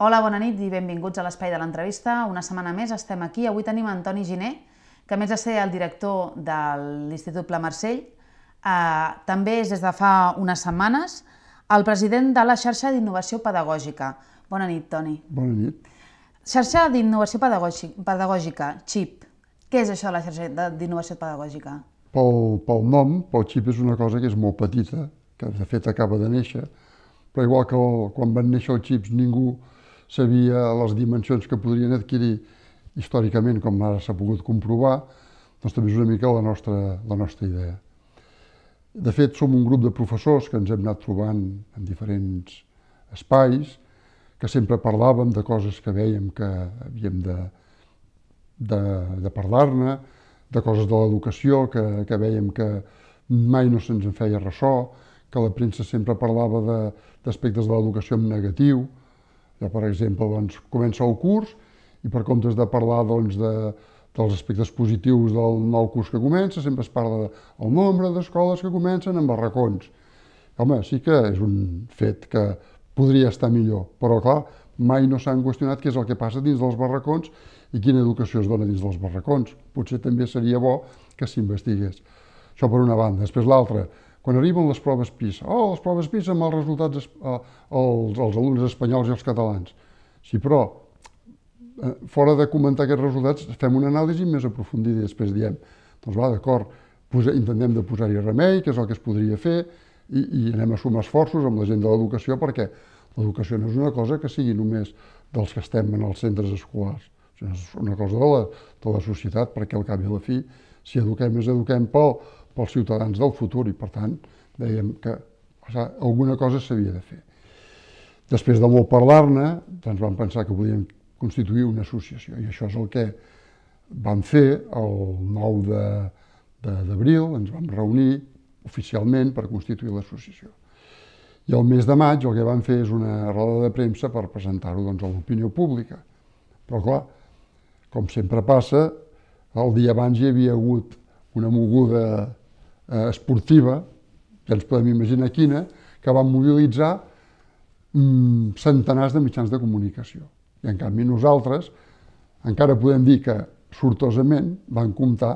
Hola, bona nit i benvinguts a l'Espai de l'Entrevista. Una setmana més estem aquí. Avui tenim Antoni Giné, que a més de ser el director de l'Institut Pla Marcell, eh, també és des de fa unes setmanes el president de la xarxa d'innovació pedagògica. Bona nit, Toni. Bona nit. Xarxa d'innovació pedagògica, XIP. Què és això de la xarxa d'innovació pedagògica? Pel, pel nom, pel XIP és una cosa que és molt petita, que de fet acaba de néixer, però igual que el, quan van néixer els xips ningú sabia les dimensions que podrien adquirir històricament, com ara s'ha pogut comprovar, doncs també és una mica la nostra, la nostra idea. De fet, som un grup de professors que ens hem anat trobant en diferents espais, que sempre parlàvem de coses que veiem que havíem de, de, de parlar-ne, de coses de l'educació que, que veiem que mai no se'ns en feia ressò, que la premsa sempre parlava d'aspectes de, de l'educació en negatiu, ja, per exemple, doncs, comença el curs i per comptes de parlar doncs, de, dels aspectes positius del nou curs que comença, sempre es parla del nombre d'escoles que comencen amb barracons. Home, sí que és un fet que podria estar millor, però clar, mai no s'han qüestionat què és el que passa dins dels barracons i quina educació es dona dins dels barracons. Potser també seria bo que s'investigués. Això per una banda. Després l'altra, quan arriben les proves PISA, oh, les proves PISA amb els resultats eh, els, els alumnes espanyols i els catalans. Sí, però eh, fora de comentar aquests resultats, fem una anàlisi més aprofundida i després diem, doncs va, d'acord, intentem de posar-hi remei, que és el que es podria fer, i, i anem a sumar esforços amb la gent de l'educació, perquè l'educació no és una cosa que sigui només dels que estem en els centres escolars, és una cosa de la, de la societat, perquè al cap i a la fi, si eduquem, és eduquem pel, pels ciutadans del futur i, per tant, dèiem que o sigui, alguna cosa s'havia de fer. Després de molt parlar-ne, doncs vam pensar que volíem constituir una associació i això és el que vam fer el 9 d'abril, ens vam reunir oficialment per constituir l'associació. I el mes de maig el que vam fer és una roda de premsa per presentar-ho doncs, a l'opinió pública. Però clar, com sempre passa, el dia abans hi havia hagut una moguda eh, esportiva, ja ens podem imaginar quina, que van mobilitzar mm, centenars de mitjans de comunicació. I en canvi nosaltres encara podem dir que sortosament van comptar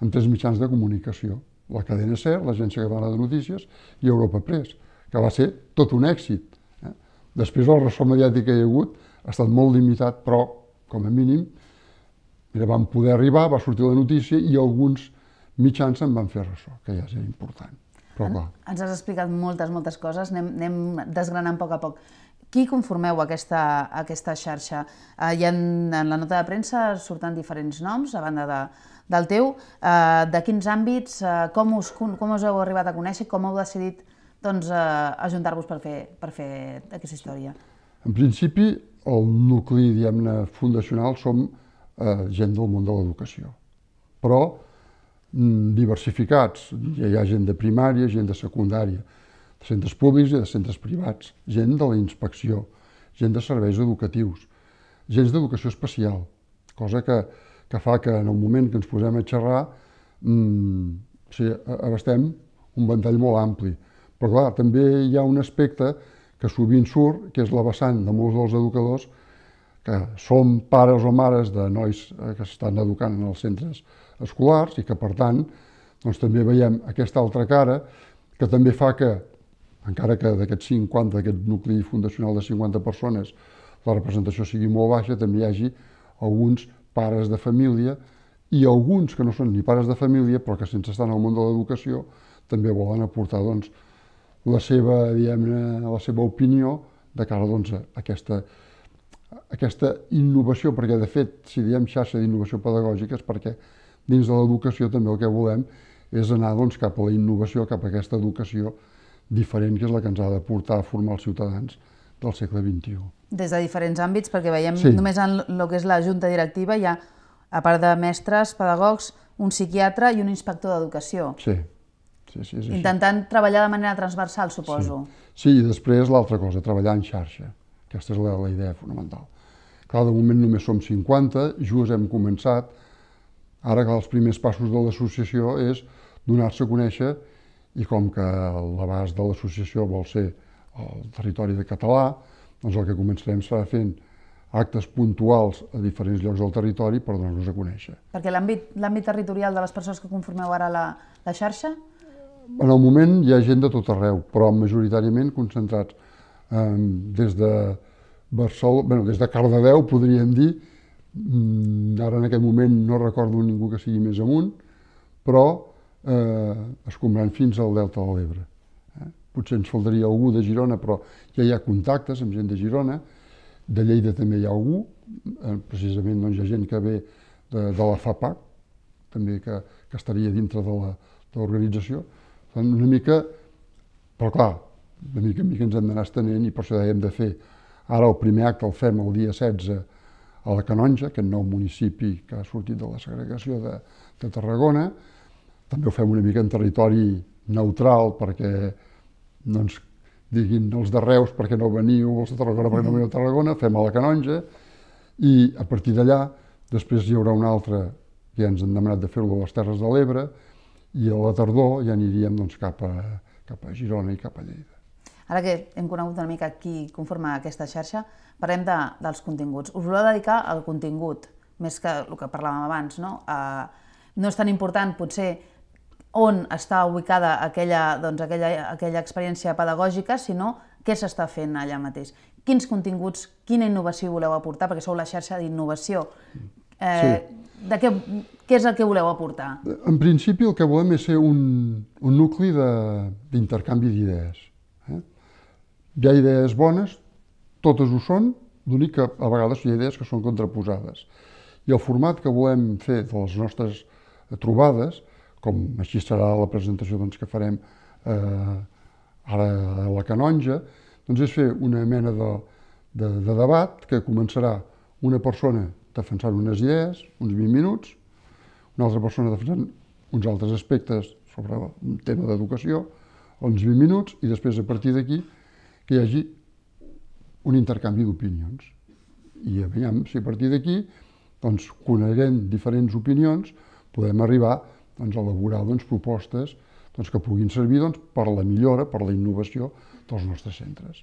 amb tres mitjans de comunicació, la cadena SER, l'Agència Catalana de Notícies i Europa Press, que va ser tot un èxit. Eh? Després el ressò mediàtic que hi ha hagut ha estat molt limitat, però, com a mínim, mira, poder arribar, va sortir la notícia i alguns mitjans en van fer ressò, que ja és important. Però, en, Ens has explicat moltes, moltes coses, anem, anem desgranant a poc a poc. Qui conformeu aquesta, aquesta xarxa? Eh, hi ha, en la nota de premsa surten diferents noms, a banda de, del teu. Eh, de quins àmbits, eh, com, us, com us heu arribat a conèixer, com heu decidit doncs, eh, ajuntar-vos per, fer, per fer aquesta història? En principi, el nucli, diguem-ne, fundacional som eh, gent del món de l'educació. Però Mm, diversificats. Hi ha gent de primària, gent de secundària, de centres públics i de centres privats, gent de la inspecció, gent de serveis educatius, gent d'educació especial, cosa que, que fa que en el moment que ens posem a xerrar mmm, o sigui, abastem un ventall molt ampli. Però clar, també hi ha un aspecte que sovint surt, que és la vessant de molts dels educadors, que som pares o mares de nois eh, que s'estan educant en els centres escolars i que, per tant, doncs, també veiem aquesta altra cara que també fa que, encara que d'aquests 50, d'aquest nucli fundacional de 50 persones, la representació sigui molt baixa, també hi hagi alguns pares de família i alguns que no són ni pares de família, però que sense estar en el món de l'educació, també volen aportar doncs, la seva, diguem la seva opinió de cara doncs, a aquesta aquesta innovació, perquè de fet, si diem xarxa d'innovació pedagògica, és perquè dins de l'educació també el que volem és anar doncs, cap a la innovació, cap a aquesta educació diferent, que és la que ens ha de portar a formar els ciutadans del segle XXI. Des de diferents àmbits, perquè veiem sí. només en el que és la junta directiva hi ha, a part de mestres, pedagogs, un psiquiatre i un inspector d'educació. Sí. Sí, sí, sí. Intentant Intentant treballar de manera transversal, suposo. Sí, sí i després l'altra cosa, treballar en xarxa. Aquesta és la, la idea fonamental Clar, de moment només som 50, just hem començat. Ara que els primers passos de l'associació és donar-se a conèixer i com que l'abast de l'associació vol ser el territori de català, doncs el que començarem serà fent actes puntuals a diferents llocs del territori per donar-nos a conèixer. Perquè l'àmbit territorial de les persones que conformeu ara la, la xarxa? En el moment hi ha gent de tot arreu, però majoritàriament concentrats eh, des de Barcelona, bueno, des de Cardedeu podríem dir, mm, ara en aquest moment no recordo ningú que sigui més amunt, però eh, escombrant fins al Delta de l'Ebre. Eh? Potser ens faltaria algú de Girona, però ja hi ha contactes amb gent de Girona, de Lleida també hi ha algú, eh, precisament doncs, hi ha gent que ve de, de la FAPAC, també que, que estaria dintre de l'organització. una mica, però clar, de mica en mica ens hem d'anar estenent i per això ja hem de fer Ara el primer acte el fem el dia 16 a la Canonja, aquest nou municipi que ha sortit de la segregació de, de Tarragona. També ho fem una mica en territori neutral perquè no ens diguin els de Reus perquè no veniu, els de Tarragona perquè no veniu a Tarragona, fem a la Canonja i a partir d'allà després hi haurà un altre que ja ens han demanat de fer-lo a les Terres de l'Ebre i a la tardor ja aniríem doncs, cap, a, cap a Girona i cap a Lleida. Ara que hem conegut una mica qui conforma aquesta xarxa, parlem de, dels continguts. Us voleu dedicar al contingut, més que el que parlàvem abans. No, uh, no és tan important, potser, on està ubicada aquella, doncs, aquella, aquella experiència pedagògica, sinó què s'està fent allà mateix. Quins continguts, quina innovació voleu aportar, perquè sou la xarxa d'innovació. Eh, sí. de què, què és el que voleu aportar? En principi el que volem és ser un, un nucli d'intercanvi d'idees hi ha idees bones, totes ho són, l'únic que a vegades hi ha idees que són contraposades. I el format que volem fer de les nostres eh, trobades, com així serà la presentació doncs, que farem eh, ara a la Canonja, doncs és fer una mena de, de, de debat que començarà una persona defensant unes idees, uns 20 minuts, una altra persona defensant uns altres aspectes sobre un tema d'educació, uns 20 minuts, i després a partir d'aquí que hi hagi un intercanvi d'opinions. I aviam si a partir d'aquí doncs, coneguem diferents opinions, podem arribar doncs, a elaborar doncs, propostes doncs, que puguin servir doncs, per la millora, per la innovació dels nostres centres.